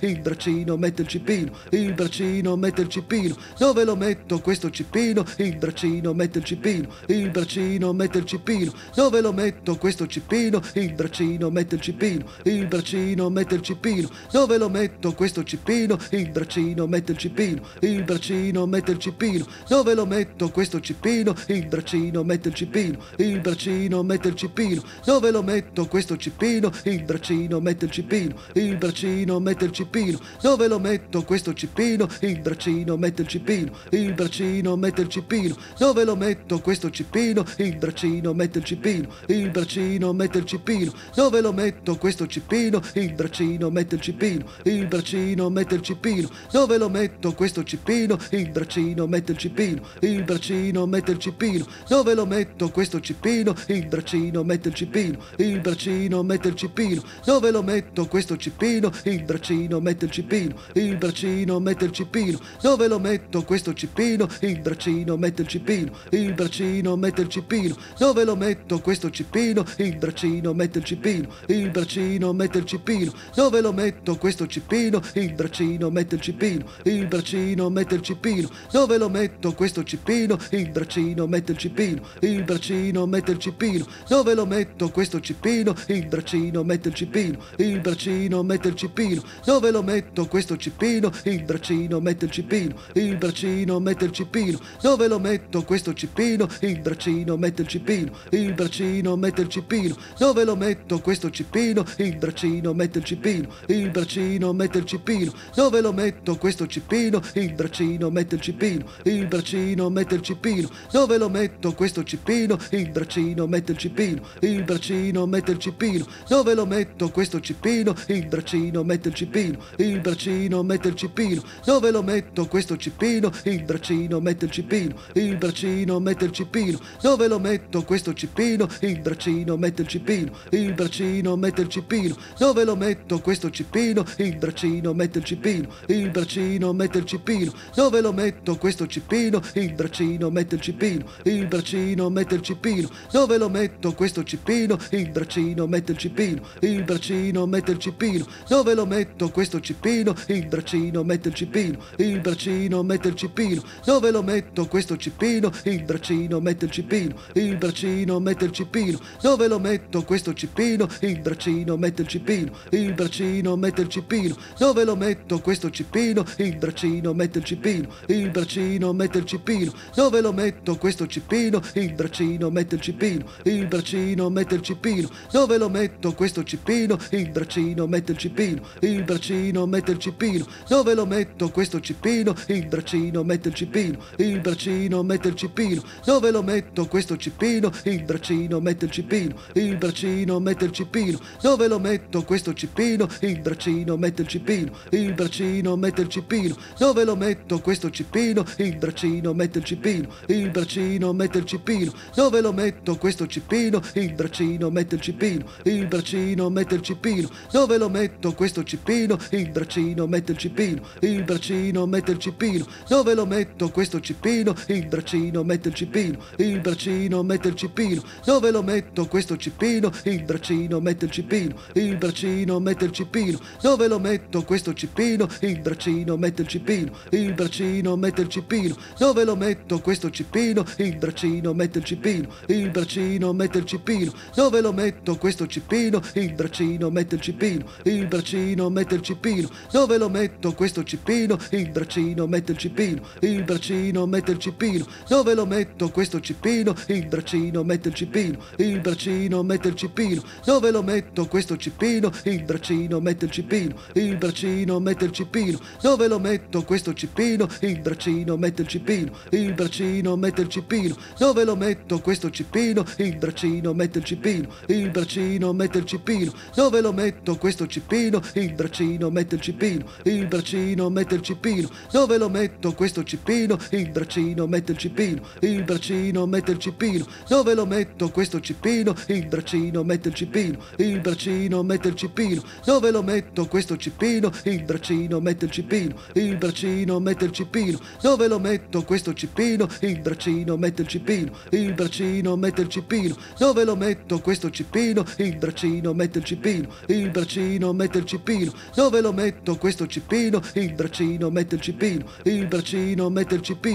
il braccino, mette il cipino, il braccino, mette il cipino, Dove lo metto questo cipino, Il braccino, mette il cipino, il braccino, mette il cipino, Dove lo metto questo cipino, Il braccino, mette il cipino, il braccino, mette il cipino, Dove lo metto questo cipino, Il braccino, mette il cipino, il braccino, mette il cipino, Dove lo metto questo cipino, Il braccino, mette il cipino, il braccino, mette il cipino, Dove lo metto questo cipino, Il braccino, mette il cipino, il braccino, mette il cipino cippino, dove lo metto questo cipino? Il braccino mette il cipino. il braccino mette il cipino. dove lo metto questo cipino? Il braccino mette il cipino. il braccino mette il cipino. dove lo metto questo cipino? Il braccino mette il cipino. il braccino mette il cipino. dove lo metto questo cipino? Il braccino mette il cipino. il braccino mette il cipino. dove lo metto questo cipino? Il braccino mette il cipino. il braccino mette il cipino. dove lo metto questo cipino? Il braccino cippino, mette il cippino, il braccino, mette il cippino. Dove lo metto questo cipino, Il braccino, mette il cippino, il braccino, mette il cippino. Dove lo metto questo cipino, Il braccino, mette il cippino, il braccino, mette il cippino. Dove lo metto questo cipino, Il braccino, mette il cippino, il braccino, mette il cippino. Dove lo metto questo cipino, Il braccino, mette il cippino, il braccino, mette il cippino. Dove lo metto questo cipino, Il braccino, mette il cippino, il braccino, mette il cippino. Dove dove lo metto questo cipino? Il braccino mette il cipino, il braccino mette il cipino, Dove lo metto questo cipino? Il braccino mette il cipino, il braccino mette il cipino, Dove lo metto questo cipino? Il braccino mette il cipino, il braccino mette il cipino, Dove lo metto questo cipino? Il braccino mette il cipino, il braccino mette il cipino, Dove lo metto questo cipino? Il braccino mette il cipino, il braccino mette il cipino, Dove lo metto questo cipino? Il braccino mette il cipino cippino, il braccino mette il cipino, Dove lo metto questo cipino, Il braccino mette il cipino, il braccino mette il cipino, Dove lo metto questo cipino, Il braccino mette il cipino, il braccino mette il cipino, Dove lo metto questo cipino, Il braccino mette il cipino, il braccino mette il cipino, Dove lo metto questo cipino, Il braccino mette il cipino, il braccino mette il cipino, Dove lo metto questo cipino, Il braccino mette il cipino, il braccino mette il cipino, Dove lo metto questo cipino, il braccino, mette il cipino, il braccino, mette il cipino, Dove lo metto questo cipino, Il braccino, mette il cipino, il braccino, mette il cipino, Dove lo metto questo cipino, Il braccino, mette il cipino, il braccino, mette il cipino, Dove lo metto questo cipino, Il braccino, mette il cipino, il braccino, mette il cipino, Dove lo metto questo cipino, Il braccino, mette il cipino, il braccino, mette il cipino, Dove lo metto questo cippino? Il braccino, mette il cippino, il braccino bracino, mette il cipino. Dove lo metto questo cipino? Il bracino, mette il cipino. Il bracino, mette il cipino. Dove lo metto questo cipino? Il bracino, mette il cipino. Il bracino, mette il cipino. Dove lo metto questo cipino? Il bracino, mette il cipino. Il bracino, mette il cipino. Dove lo metto questo cipino? Il bracino, mette il cipino. Il bracino, mette il cipino. Dove lo metto questo cipino? Il bracino, mette il cipino. Il bracino, mette il cipino. Dove lo metto questo cipino? braccino, il braccino mette il cipino, il braccino mette il cipino, Dove lo metto questo cipino, Il braccino mette il cipino, il braccino mette il cipino, Dove lo metto questo cipino, Il braccino mette il cipino, il braccino mette il cipino, Dove lo metto questo cipino, Il braccino mette il cipino, il braccino mette il cipino, Dove lo metto questo cipino, Il braccino mette il cipino, il braccino mette il cipino, Dove lo metto questo cipino, Il braccino mette il cipino, il braccino mette il cippino, dove lo metto questo cipino? Il braccino mette il cipino. il braccino mette il cipino. dove lo metto questo cipino? Il braccino mette il cipino. il braccino mette il cipino. dove lo metto questo cipino? Il braccino mette il cipino. il braccino mette il cipino. dove lo metto questo cipino? Il braccino mette il cipino. il braccino mette il cipino. dove lo metto questo cipino? Il braccino mette il cipino. il braccino mette il cipino. dove lo metto questo cipino? Il braccino cippino, mette il cippino, il braccino, mette il cippino. Dove lo metto questo cipino, Il braccino, mette il cippino, il braccino, mette il cippino. Dove lo metto questo cipino, Il braccino, mette il cippino, il braccino, mette il cippino. Dove lo metto questo cipino, Il braccino, mette il cippino, il braccino, mette il cippino. Dove lo metto questo cipino, Il braccino, mette il cippino, il braccino, mette il cippino. Dove lo metto questo cipino, Il braccino, mette il cippino, il braccino, mette il cippino. Dove lo metto questo cippino? Il braccino mette il cippino, il braccino mette il cippino.